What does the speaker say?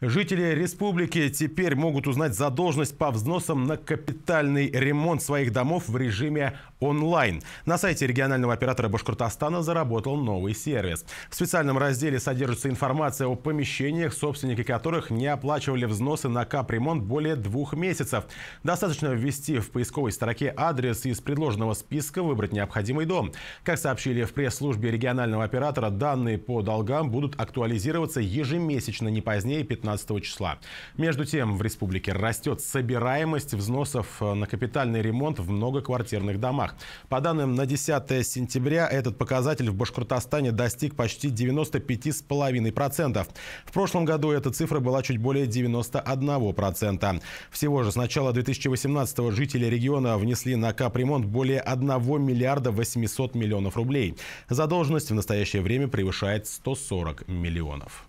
Жители республики теперь могут узнать задолженность по взносам на капитальный ремонт своих домов в режиме онлайн. На сайте регионального оператора Башкортостана заработал новый сервис. В специальном разделе содержится информация о помещениях, собственники которых не оплачивали взносы на капремонт более двух месяцев. Достаточно ввести в поисковой строке адрес из предложенного списка, выбрать необходимый дом. Как сообщили в пресс-службе регионального оператора, данные по долгам будут актуализироваться ежемесячно, не позднее 15 15 числа. Между тем, в республике растет собираемость взносов э, на капитальный ремонт в многоквартирных домах. По данным на 10 сентября, этот показатель в Башкортостане достиг почти 95,5%. В прошлом году эта цифра была чуть более 91%. Всего же с начала 2018 жители региона внесли на капремонт более 1 миллиарда 800 миллионов рублей. Задолженность в настоящее время превышает 140 миллионов.